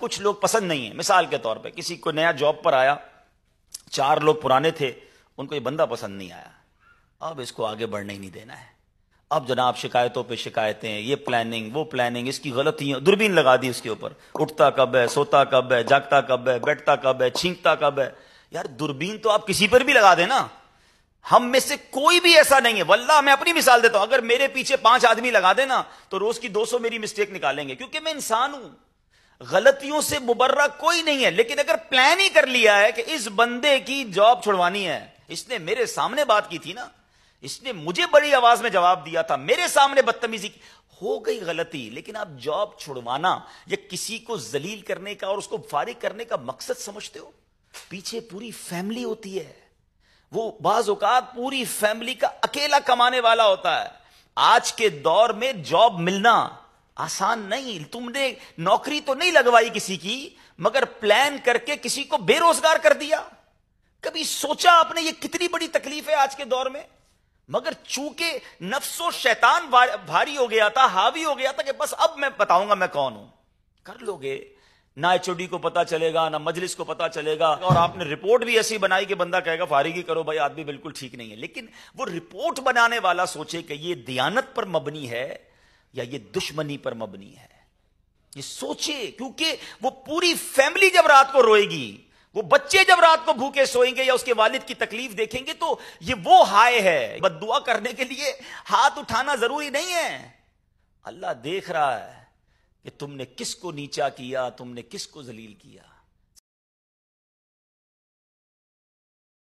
कुछ लोग पसंद नहीं है मिसाल के तौर पे किसी को नया जॉब पर आया चार लोग पुराने थे उनको ये बंदा पसंद नहीं आया अब इसको आगे बढ़ने ही नहीं देना है अब जनाब शिकायतों पे शिकायतें ये प्लानिंग वो प्लानिंग इसकी गलतियां दूरबीन लगा दी उसके ऊपर उठता कब है सोता कब है जागता कब है बैठता कब है छींकता कब है यार दूरबीन तो आप किसी पर भी लगा देना हम में से कोई भी ऐसा नहीं है वल्ला मैं अपनी मिसाल देता हूं अगर मेरे पीछे पांच आदमी लगा देना तो रोज की 200 मेरी मिस्टेक निकालेंगे क्योंकि मैं इंसान हूं गलतियों से मुबर्रा कोई नहीं है लेकिन अगर प्लान ही कर लिया है कि इस बंदे की जॉब छुड़वानी है इसने मेरे सामने बात की थी ना इसने मुझे बड़ी आवाज में जवाब दिया था मेरे सामने बदतमीजी हो गई गलती लेकिन आप जॉब छुड़वाना या किसी को जलील करने का और उसको फारिग करने का मकसद समझते हो पीछे पूरी फैमिली होती है वो बाज पूरी फैमिली का अकेला कमाने वाला होता है आज के दौर में जॉब मिलना आसान नहीं तुमने नौकरी तो नहीं लगवाई किसी की मगर प्लान करके किसी को बेरोजगार कर दिया कभी सोचा आपने ये कितनी बड़ी तकलीफ है आज के दौर में मगर चूंकि नफ्सो शैतान भारी हो गया था हावी हो गया था कि बस अब मैं बताऊंगा मैं कौन हूं कर लोगे ना एचओडी को पता चलेगा ना मजलिस को पता चलेगा और आपने रिपोर्ट भी ऐसी बनाई कि बंदा कहेगा फारिगी करो भाई आदमी बिल्कुल ठीक नहीं है लेकिन वो रिपोर्ट बनाने वाला सोचे कि ये दयानत पर मबनी है या ये दुश्मनी पर मबनी है ये सोचे क्योंकि वो पूरी फैमिली जब रात को रोएगी वो बच्चे जब रात को भूखे सोएंगे या उसके वालिद की तकलीफ देखेंगे तो ये वो हाय है बदुआ करने के लिए हाथ उठाना जरूरी नहीं है अल्लाह देख रहा है कि तुमने किसको नीचा किया तुमने किसको जलील किया